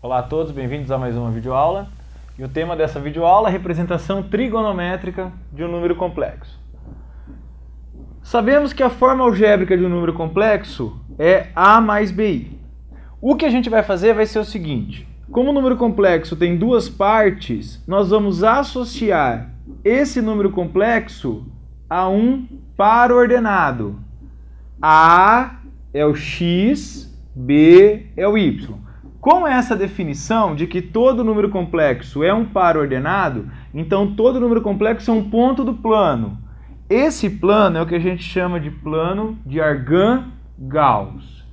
Olá a todos, bem-vindos a mais uma videoaula. E o tema dessa videoaula é a representação trigonométrica de um número complexo. Sabemos que a forma algébrica de um número complexo é A mais BI. O que a gente vai fazer vai ser o seguinte. Como o número complexo tem duas partes, nós vamos associar esse número complexo a um par ordenado. A é o x, B é o y. Com essa definição de que todo número complexo é um par ordenado, então todo número complexo é um ponto do plano. Esse plano é o que a gente chama de plano de Argan-Gauss.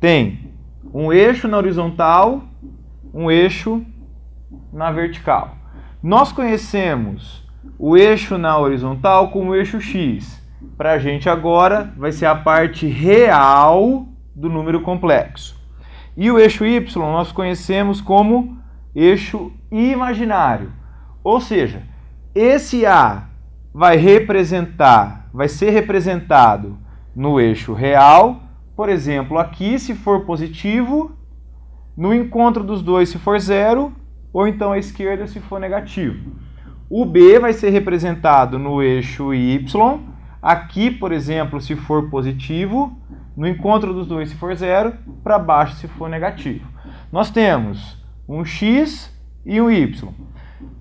Tem um eixo na horizontal, um eixo na vertical. Nós conhecemos o eixo na horizontal como eixo x. Para a gente agora vai ser a parte real do número complexo. E o eixo y nós conhecemos como eixo imaginário. Ou seja, esse A vai representar, vai ser representado no eixo real, por exemplo, aqui se for positivo, no encontro dos dois se for zero, ou então à esquerda se for negativo. O B vai ser representado no eixo Y, aqui, por exemplo, se for positivo, no encontro dos dois, se for zero, para baixo, se for negativo. Nós temos um x e um y.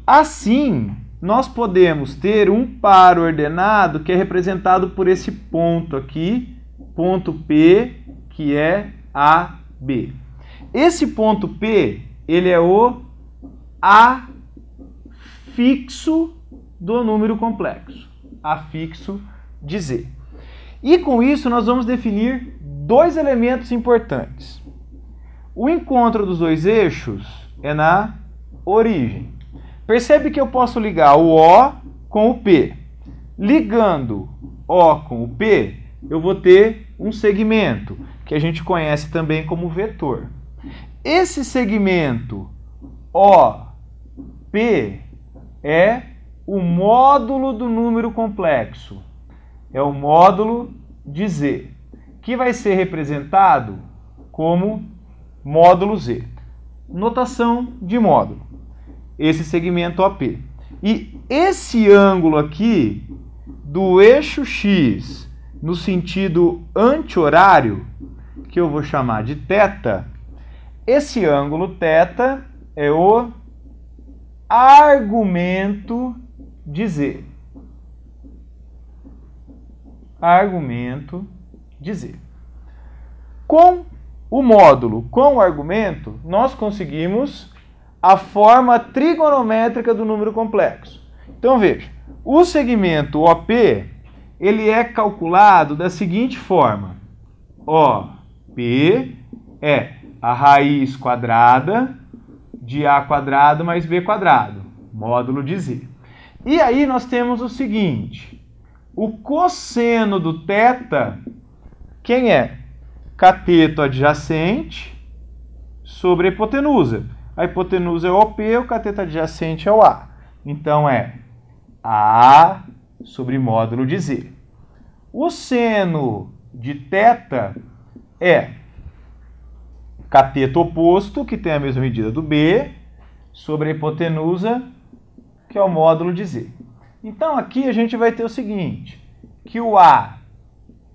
Assim, nós podemos ter um par ordenado que é representado por esse ponto aqui, ponto P, que é AB. Esse ponto P, ele é o afixo do número complexo, afixo de Z. E com isso nós vamos definir dois elementos importantes. O encontro dos dois eixos é na origem. Percebe que eu posso ligar o O com o P. Ligando O com o P, eu vou ter um segmento, que a gente conhece também como vetor. Esse segmento OP é o módulo do número complexo é o módulo de Z, que vai ser representado como módulo Z. Notação de módulo. Esse segmento OP. E esse ângulo aqui do eixo X no sentido anti-horário, que eu vou chamar de θ, esse ângulo θ é o argumento de Z argumento dizer. Com o módulo, com o argumento, nós conseguimos a forma trigonométrica do número complexo. Então veja, o segmento OP ele é calculado da seguinte forma: OP é a raiz quadrada de a quadrado mais b quadrado, módulo de z. E aí nós temos o seguinte: o cosseno do θ, quem é? Cateto adjacente sobre a hipotenusa. A hipotenusa é o OP, o cateto adjacente é o A. Então é A sobre módulo de Z. O seno de θ é cateto oposto, que tem a mesma medida do B, sobre a hipotenusa, que é o módulo de Z. Então aqui a gente vai ter o seguinte, que o A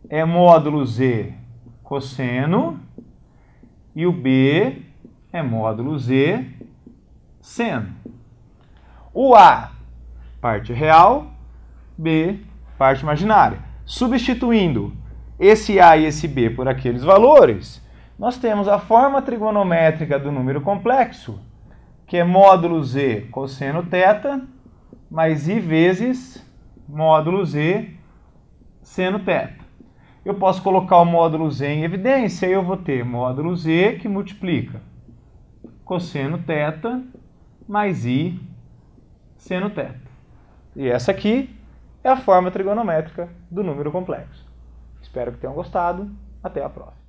é módulo Z cosseno e o B é módulo Z seno. O A, parte real, B, parte imaginária. Substituindo esse A e esse B por aqueles valores, nós temos a forma trigonométrica do número complexo, que é módulo Z cosseno θ mais i vezes módulo z seno teta. Eu posso colocar o módulo z em evidência e eu vou ter módulo z que multiplica cosseno teta mais i seno teta. E essa aqui é a forma trigonométrica do número complexo. Espero que tenham gostado. Até a próxima.